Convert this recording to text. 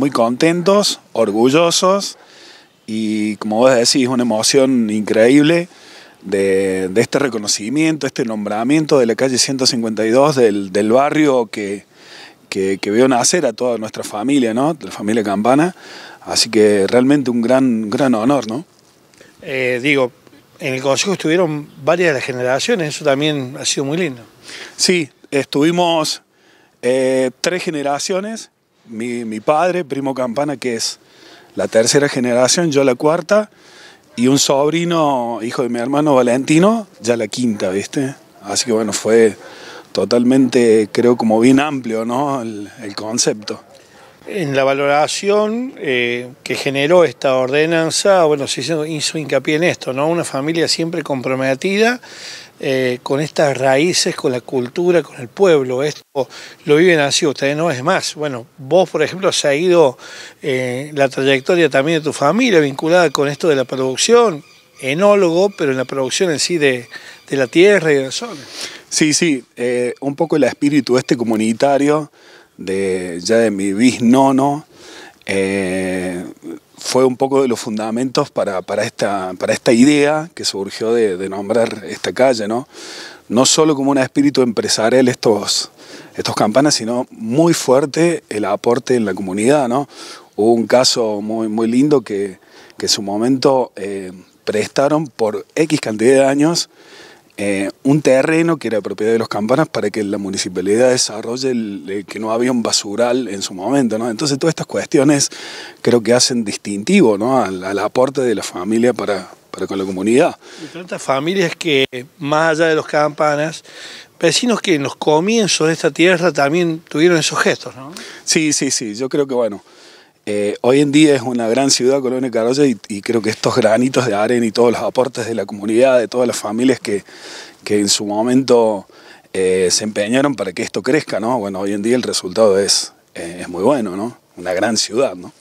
muy contentos, orgullosos y como vos decís, una emoción increíble de, este reconocimiento, este nombramiento de la calle 152 del, barrio que, que, vio nacer a toda nuestra familia, ¿no? La familia Campana. Así que realmente un gran, gran honor, ¿no? Eh, digo, en el Consejo estuvieron varias generaciones, eso también ha sido muy lindo. Sí, estuvimos eh, tres generaciones mi, padre, primo Campana, que es la tercera generación, yo la cuarta, y un sobrino, hijo de mi hermano Valentino, ya la quinta, ¿viste? Así que bueno, fue totalmente, creo, como bien amplio, ¿no? El, concepto. En la valoración eh, que generó esta ordenanza, bueno, se hizo, hizo hincapié en esto, ¿no? Una familia siempre comprometida eh, con estas raíces, con la cultura, con el pueblo. Esto lo viven así, ustedes no es más. Bueno, vos, por ejemplo, has seguido eh, la trayectoria también de tu familia vinculada con esto de la producción, enólogo, pero en la producción en sí de, la tierra y de la Sí, sí, eh, un poco el espíritu este comunitario de ya de mi bisnono. Eh, fue un poco de los fundamentos para, esta, para esta idea que surgió de, nombrar esta calle, ¿no? No solo como un espíritu empresarial estos, estos campanas, sino muy fuerte el aporte en la comunidad, Hubo un caso muy, muy lindo que, en su momento eh, prestaron por X cantidad de años eh, un terreno que era propiedad de los campanas para que la municipalidad desarrolle eh, que no había un basural en su momento. Entonces todas estas cuestiones creo que hacen distintivo al, aporte de la familia para, con la comunidad. Y tantas familias que, más allá de los campanas, vecinos que en los comienzos de esta tierra también tuvieron esos gestos, ¿no? Sí, sí, sí. Yo creo que, bueno, eh, hoy en día es una gran ciudad, Colonia Carolla, y, creo que estos granitos de arena y todos los aportes de la comunidad, de todas las familias que, en su momento eh, se empeñaron para que esto crezca, ¿no? Bueno, hoy en día el resultado es, eh, es muy bueno, ¿no? Una gran ciudad, ¿no?